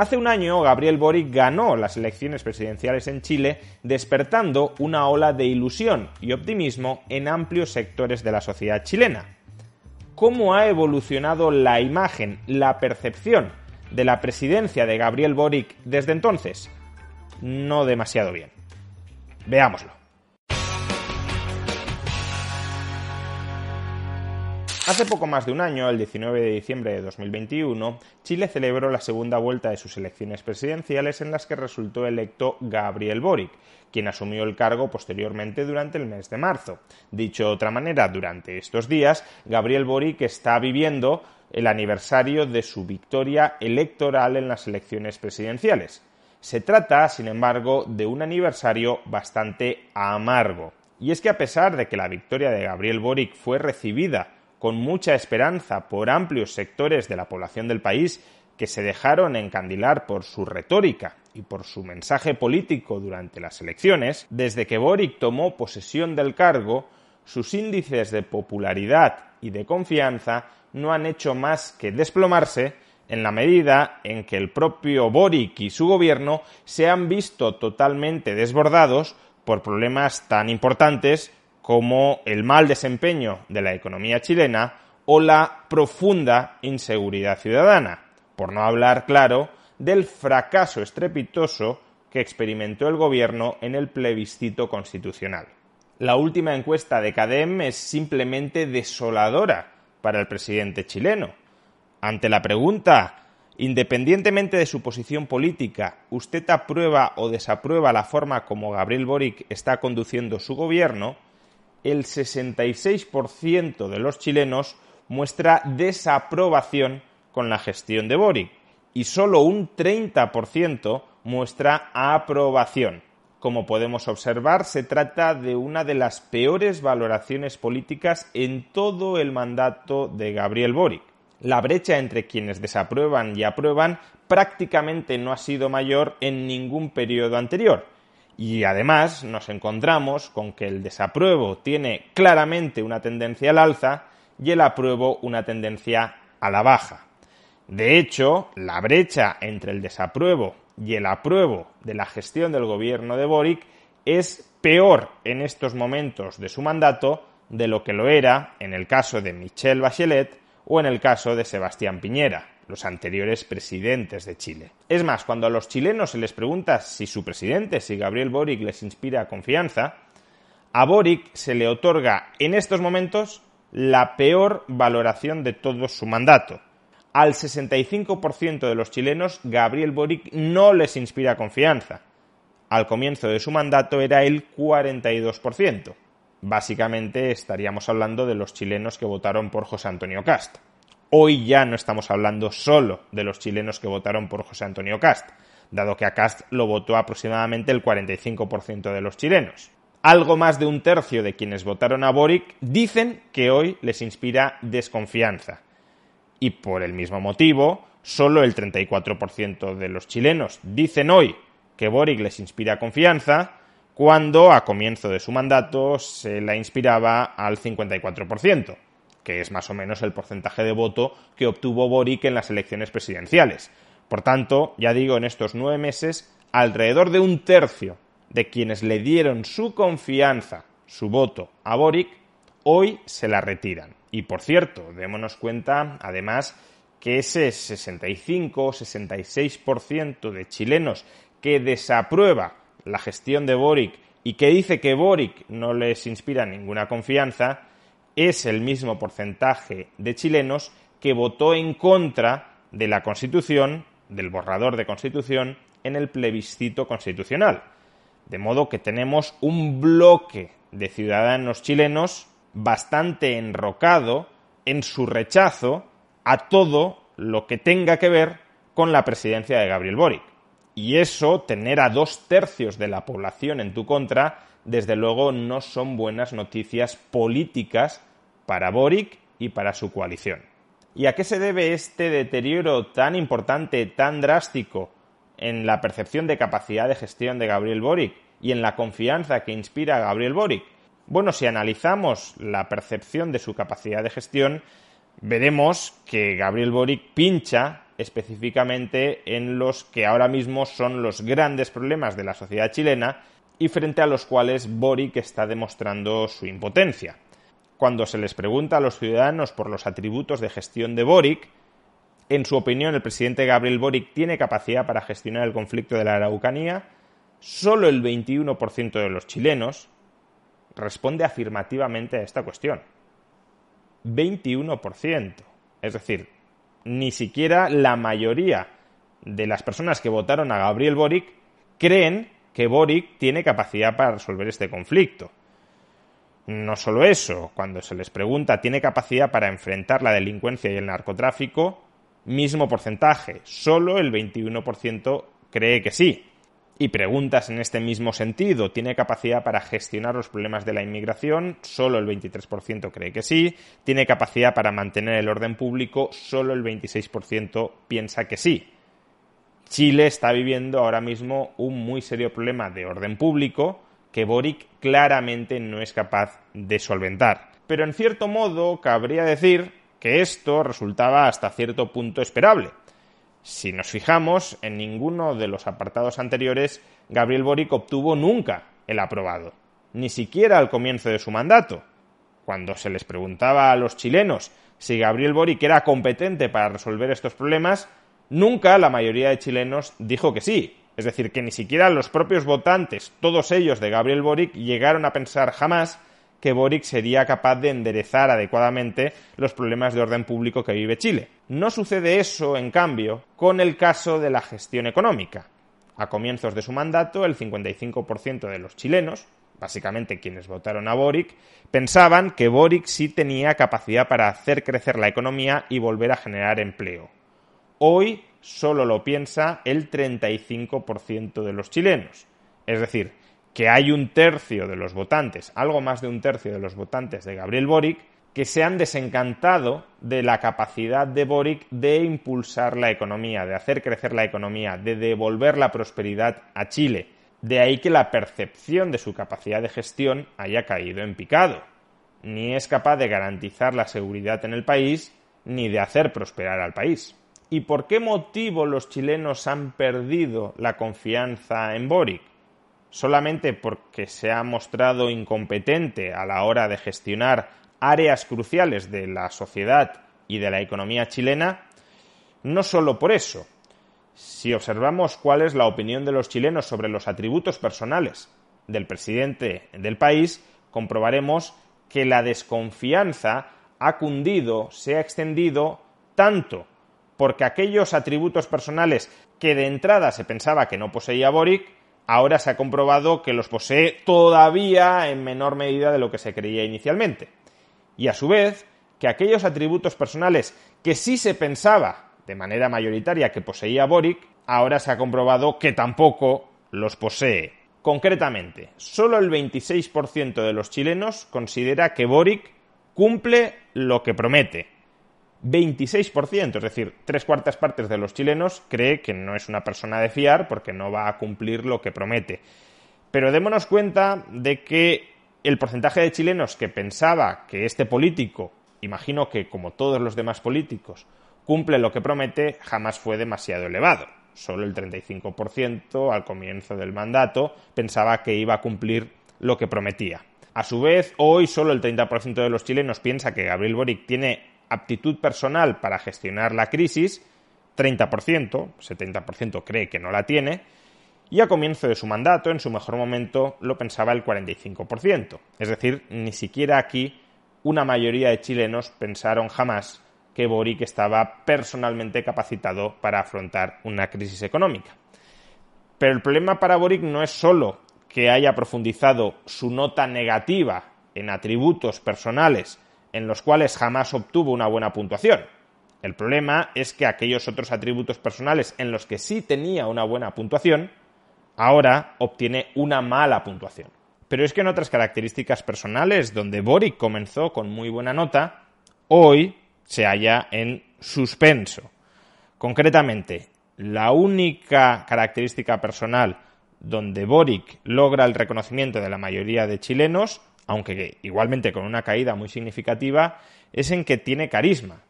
Hace un año, Gabriel Boric ganó las elecciones presidenciales en Chile, despertando una ola de ilusión y optimismo en amplios sectores de la sociedad chilena. ¿Cómo ha evolucionado la imagen, la percepción de la presidencia de Gabriel Boric desde entonces? No demasiado bien. Veámoslo. Hace poco más de un año, el 19 de diciembre de 2021, Chile celebró la segunda vuelta de sus elecciones presidenciales en las que resultó electo Gabriel Boric, quien asumió el cargo posteriormente durante el mes de marzo. Dicho de otra manera, durante estos días, Gabriel Boric está viviendo el aniversario de su victoria electoral en las elecciones presidenciales. Se trata, sin embargo, de un aniversario bastante amargo. Y es que a pesar de que la victoria de Gabriel Boric fue recibida con mucha esperanza por amplios sectores de la población del país que se dejaron encandilar por su retórica y por su mensaje político durante las elecciones, desde que Boric tomó posesión del cargo, sus índices de popularidad y de confianza no han hecho más que desplomarse en la medida en que el propio Boric y su gobierno se han visto totalmente desbordados por problemas tan importantes como el mal desempeño de la economía chilena o la profunda inseguridad ciudadana, por no hablar, claro, del fracaso estrepitoso que experimentó el gobierno en el plebiscito constitucional. La última encuesta de CADEM es simplemente desoladora para el presidente chileno. Ante la pregunta, independientemente de su posición política, ¿usted aprueba o desaprueba la forma como Gabriel Boric está conduciendo su gobierno? el 66% de los chilenos muestra desaprobación con la gestión de Boric y solo un 30% muestra aprobación. Como podemos observar, se trata de una de las peores valoraciones políticas en todo el mandato de Gabriel Boric. La brecha entre quienes desaprueban y aprueban prácticamente no ha sido mayor en ningún periodo anterior, y además nos encontramos con que el desapruebo tiene claramente una tendencia al alza y el apruebo una tendencia a la baja. De hecho, la brecha entre el desapruebo y el apruebo de la gestión del gobierno de Boric es peor en estos momentos de su mandato de lo que lo era en el caso de Michel Bachelet o en el caso de Sebastián Piñera los anteriores presidentes de Chile. Es más, cuando a los chilenos se les pregunta si su presidente, si Gabriel Boric les inspira confianza, a Boric se le otorga en estos momentos la peor valoración de todo su mandato. Al 65% de los chilenos, Gabriel Boric no les inspira confianza. Al comienzo de su mandato era el 42%. Básicamente estaríamos hablando de los chilenos que votaron por José Antonio Casta. Hoy ya no estamos hablando solo de los chilenos que votaron por José Antonio Cast, dado que a Cast lo votó aproximadamente el 45% de los chilenos. Algo más de un tercio de quienes votaron a Boric dicen que hoy les inspira desconfianza. Y por el mismo motivo, solo el 34% de los chilenos dicen hoy que Boric les inspira confianza, cuando a comienzo de su mandato se la inspiraba al 54% que es más o menos el porcentaje de voto que obtuvo Boric en las elecciones presidenciales. Por tanto, ya digo, en estos nueve meses, alrededor de un tercio de quienes le dieron su confianza, su voto a Boric, hoy se la retiran. Y por cierto, démonos cuenta, además, que ese 65 o 66% de chilenos que desaprueba la gestión de Boric y que dice que Boric no les inspira ninguna confianza, es el mismo porcentaje de chilenos que votó en contra de la Constitución, del borrador de Constitución, en el plebiscito constitucional. De modo que tenemos un bloque de ciudadanos chilenos bastante enrocado en su rechazo a todo lo que tenga que ver con la presidencia de Gabriel Boric. Y eso, tener a dos tercios de la población en tu contra, desde luego no son buenas noticias políticas para Boric y para su coalición. ¿Y a qué se debe este deterioro tan importante, tan drástico en la percepción de capacidad de gestión de Gabriel Boric y en la confianza que inspira a Gabriel Boric? Bueno, si analizamos la percepción de su capacidad de gestión, veremos que Gabriel Boric pincha específicamente en los que ahora mismo son los grandes problemas de la sociedad chilena y frente a los cuales Boric está demostrando su impotencia cuando se les pregunta a los ciudadanos por los atributos de gestión de Boric, en su opinión el presidente Gabriel Boric tiene capacidad para gestionar el conflicto de la Araucanía, solo el 21% de los chilenos responde afirmativamente a esta cuestión. 21%. Es decir, ni siquiera la mayoría de las personas que votaron a Gabriel Boric creen que Boric tiene capacidad para resolver este conflicto. No solo eso, cuando se les pregunta tiene capacidad para enfrentar la delincuencia y el narcotráfico, mismo porcentaje, solo el 21% cree que sí. Y preguntas en este mismo sentido, ¿tiene capacidad para gestionar los problemas de la inmigración? Solo el 23% cree que sí. ¿Tiene capacidad para mantener el orden público? Solo el 26% piensa que sí. Chile está viviendo ahora mismo un muy serio problema de orden público Boric claramente no es capaz de solventar. Pero en cierto modo cabría decir que esto resultaba hasta cierto punto esperable. Si nos fijamos, en ninguno de los apartados anteriores Gabriel Boric obtuvo nunca el aprobado, ni siquiera al comienzo de su mandato. Cuando se les preguntaba a los chilenos si Gabriel Boric era competente para resolver estos problemas, nunca la mayoría de chilenos dijo que sí, es decir, que ni siquiera los propios votantes, todos ellos de Gabriel Boric, llegaron a pensar jamás que Boric sería capaz de enderezar adecuadamente los problemas de orden público que vive Chile. No sucede eso, en cambio, con el caso de la gestión económica. A comienzos de su mandato, el 55% de los chilenos, básicamente quienes votaron a Boric, pensaban que Boric sí tenía capacidad para hacer crecer la economía y volver a generar empleo. Hoy solo lo piensa el 35% de los chilenos. Es decir, que hay un tercio de los votantes, algo más de un tercio de los votantes de Gabriel Boric, que se han desencantado de la capacidad de Boric de impulsar la economía, de hacer crecer la economía, de devolver la prosperidad a Chile. De ahí que la percepción de su capacidad de gestión haya caído en picado. Ni es capaz de garantizar la seguridad en el país, ni de hacer prosperar al país y por qué motivo los chilenos han perdido la confianza en Boric. Solamente porque se ha mostrado incompetente a la hora de gestionar áreas cruciales de la sociedad y de la economía chilena, no solo por eso. Si observamos cuál es la opinión de los chilenos sobre los atributos personales del presidente del país, comprobaremos que la desconfianza ha cundido, se ha extendido tanto porque aquellos atributos personales que de entrada se pensaba que no poseía Boric, ahora se ha comprobado que los posee todavía en menor medida de lo que se creía inicialmente. Y a su vez, que aquellos atributos personales que sí se pensaba de manera mayoritaria que poseía Boric, ahora se ha comprobado que tampoco los posee. Concretamente, solo el 26% de los chilenos considera que Boric cumple lo que promete, 26%, es decir, tres cuartas partes de los chilenos cree que no es una persona de fiar porque no va a cumplir lo que promete. Pero démonos cuenta de que el porcentaje de chilenos que pensaba que este político, imagino que como todos los demás políticos, cumple lo que promete, jamás fue demasiado elevado. Solo el 35% al comienzo del mandato pensaba que iba a cumplir lo que prometía. A su vez, hoy solo el 30% de los chilenos piensa que Gabriel Boric tiene aptitud personal para gestionar la crisis, 30%, 70% cree que no la tiene, y a comienzo de su mandato, en su mejor momento, lo pensaba el 45%. Es decir, ni siquiera aquí una mayoría de chilenos pensaron jamás que Boric estaba personalmente capacitado para afrontar una crisis económica. Pero el problema para Boric no es solo que haya profundizado su nota negativa en atributos personales en los cuales jamás obtuvo una buena puntuación. El problema es que aquellos otros atributos personales en los que sí tenía una buena puntuación, ahora obtiene una mala puntuación. Pero es que en otras características personales, donde Boric comenzó con muy buena nota, hoy se halla en suspenso. Concretamente, la única característica personal donde Boric logra el reconocimiento de la mayoría de chilenos aunque igualmente con una caída muy significativa, es en que tiene carisma.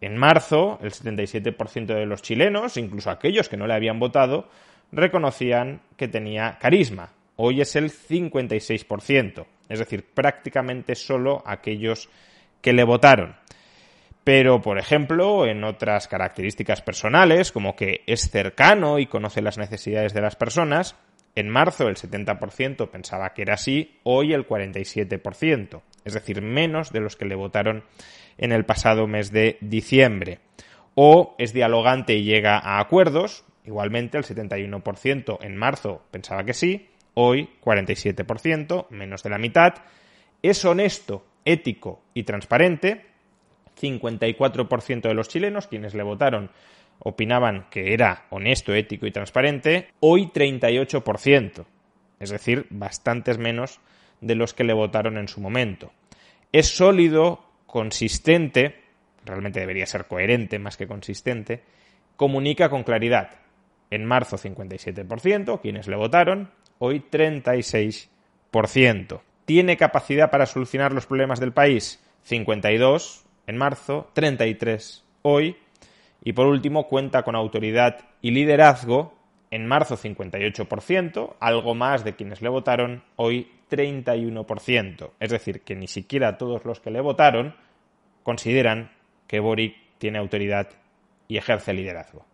En marzo, el 77% de los chilenos, incluso aquellos que no le habían votado, reconocían que tenía carisma. Hoy es el 56%, es decir, prácticamente solo aquellos que le votaron. Pero, por ejemplo, en otras características personales, como que es cercano y conoce las necesidades de las personas, en marzo el 70% pensaba que era así, hoy el 47%, es decir, menos de los que le votaron en el pasado mes de diciembre. O es dialogante y llega a acuerdos, igualmente el 71% en marzo pensaba que sí, hoy 47%, menos de la mitad. Es honesto, ético y transparente, 54% de los chilenos quienes le votaron opinaban que era honesto, ético y transparente, hoy 38%, es decir, bastantes menos de los que le votaron en su momento. Es sólido, consistente, realmente debería ser coherente más que consistente, comunica con claridad. En marzo 57%, quienes le votaron, hoy 36%. Tiene capacidad para solucionar los problemas del país, 52 en marzo, 33 hoy, y por último, cuenta con autoridad y liderazgo, en marzo 58%, algo más de quienes le votaron, hoy 31%. Es decir, que ni siquiera todos los que le votaron consideran que Boric tiene autoridad y ejerce liderazgo.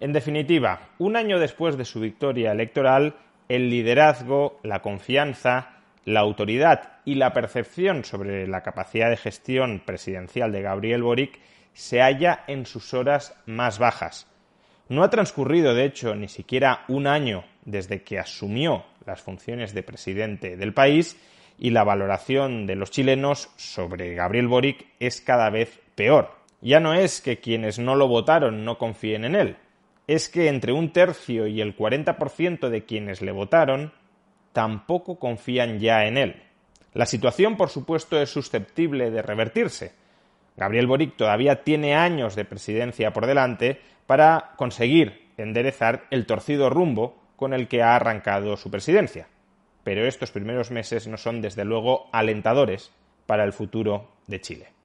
En definitiva, un año después de su victoria electoral, el liderazgo, la confianza, la autoridad y la percepción sobre la capacidad de gestión presidencial de Gabriel Boric se halla en sus horas más bajas. No ha transcurrido, de hecho, ni siquiera un año desde que asumió las funciones de presidente del país y la valoración de los chilenos sobre Gabriel Boric es cada vez peor. Ya no es que quienes no lo votaron no confíen en él, es que entre un tercio y el 40% de quienes le votaron tampoco confían ya en él. La situación, por supuesto, es susceptible de revertirse, Gabriel Boric todavía tiene años de presidencia por delante para conseguir enderezar el torcido rumbo con el que ha arrancado su presidencia. Pero estos primeros meses no son desde luego alentadores para el futuro de Chile.